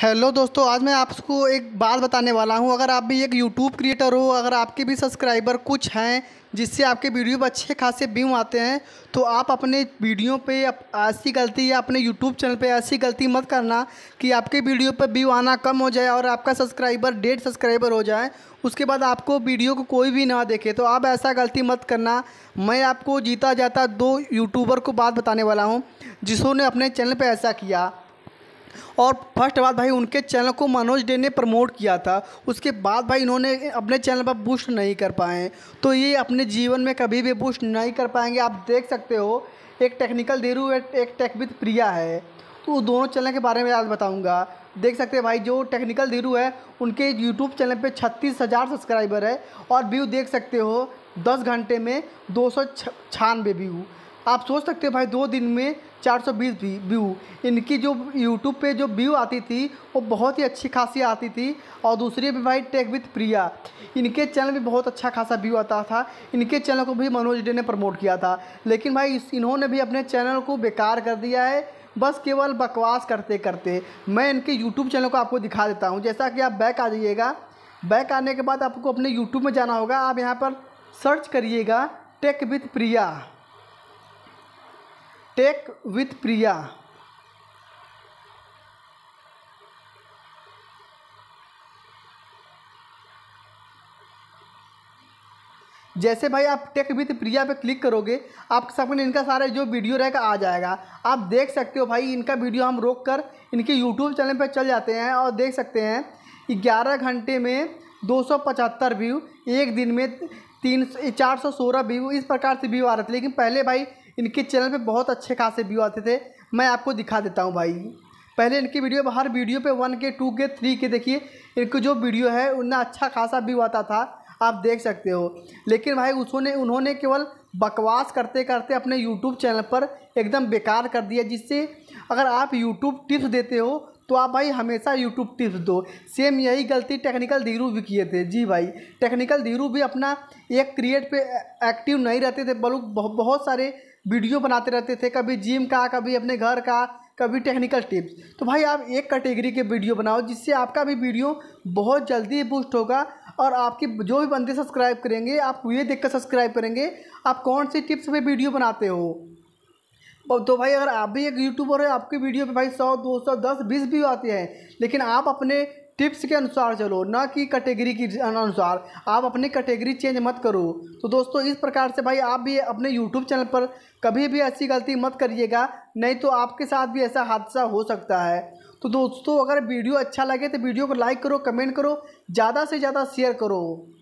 hello दोस्तों आज मैं आपको एक बात बताने वाला हूँ अगर आप भी एक यूट्यूब क्रिएटर हो अगर आपके भी सब्सक्राइबर कुछ हैं जिससे आपके वीडियो पर अच्छे खासे व्यू आते हैं तो आप अपने वीडियो पे ऐसी गलती या अपने यूट्यूब चैनल पे ऐसी गलती मत करना कि आपके वीडियो पर व्यू आना कम हो जाए और आपका सब्सक्राइबर डेढ़ सब्सक्राइबर हो जाए उसके बाद आपको वीडियो को कोई भी ना देखे तो आप ऐसा गलती मत करना मैं आपको जीता जाता दो यूट्यूबर को बात बताने वाला हूँ जिसों ने अपने चैनल पर ऐसा किया और फर्स्ट बात भाई उनके चैनल को मनोज डे ने प्रमोट किया था उसके बाद भाई इन्होंने अपने चैनल पर बूस्ट नहीं कर पाए तो ये अपने जीवन में कभी भी बूस्ट नहीं कर पाएंगे आप देख सकते हो एक टेक्निकल देरू एक टेकविद प्रिया है तो दोनों चैनल के बारे में आज बताऊंगा देख सकते हैं भाई जो टेक्निकल धीरू है उनके यूट्यूब चैनल पे छत्तीस हज़ार सब्सक्राइबर है और व्यू देख सकते हो दस घंटे में दो सौ छानबे व्यू आप सोच सकते हो भाई दो दिन में 420 व्यू इनकी जो यूट्यूब पे जो व्यू आती थी वो बहुत ही अच्छी खासी आती थी और दूसरी भी भाई टेक विथ प्रिया इनके चैनल भी बहुत अच्छा खासा व्यू आता था इनके चैनल को भी मनोज डे ने प्रमोट किया था लेकिन भाई इन्होंने भी अपने चैनल को बेकार कर दिया है बस केवल बकवास करते करते मैं इनके यूट्यूब चैनल को आपको दिखा देता हूँ जैसा कि आप बैक आ जाइएगा बैक आने के बाद आपको अपने यूट्यूब में जाना होगा आप यहाँ पर सर्च करिएगा tech with Priya tech with Priya जैसे भाई आप टेक विथ प्रिया पे क्लिक करोगे आपके सामने इनका सारा जो वीडियो रहेगा आ जाएगा आप देख सकते हो भाई इनका वीडियो हम रोक कर इनके यूट्यूब चैनल पर चल जाते हैं और देख सकते हैं ग्यारह घंटे में दो सौ पचहत्तर व्यू एक दिन में तीन चार सौ सोलह व्यू इस प्रकार से व्यू आ रहे थे लेकिन पहले भाई इनके चैनल पे बहुत अच्छे खासे व्यू आते थे मैं आपको दिखा देता हूँ भाई पहले इनकी वीडियो हर वीडियो पे one K two K three K देखिए इनकी जो वीडियो है उनमें अच्छा खासा व्यू आता था आप देख सकते हो लेकिन भाई उसने उन्होंने केवल बकवास करते करते अपने यूट्यूब चैनल पर एकदम बेकार कर दिया जिससे अगर आप यूट्यूब टिप्स देते हो तो आप भाई हमेशा यूट्यूब टिप्स दो सेम यही गलती टेक्निकल धीरू भी किए थे जी भाई टेक्निकल धीरू भी अपना एक क्रिएट पे एक्टिव नहीं रहते थे बल्कि बहुत सारे वीडियो बनाते रहते थे कभी जिम का कभी अपने घर का कभी टेक्निकल टिप्स तो भाई आप एक कैटेगरी के वीडियो बनाओ जिससे आपका भी वीडियो बहुत जल्दी बूस्ट होगा और आपके जो भी बंदे सब्सक्राइब करेंगे आप ये देख कर सब्सक्राइब करेंगे आप कौन सी टिप्स पे वीडियो बनाते हो तो भाई अगर आप भी एक यूट्यूबर है आपकी वीडियो पे भाई सौ दो सौ दस बीस व्यू आते हैं लेकिन आप अपने टिप्स के अनुसार चलो ना कि कैटेगरी की अनुसार आप अपनी कैटेगरी चेंज मत करो तो दोस्तों इस प्रकार से भाई आप भी अपने यूट्यूब चैनल पर कभी भी ऐसी गलती मत करिएगा नहीं तो आपके साथ भी ऐसा हादसा हो सकता है तो दोस्तों अगर वीडियो अच्छा लगे तो वीडियो को लाइक करो कमेंट करो ज़्यादा से ज़्यादा शेयर करो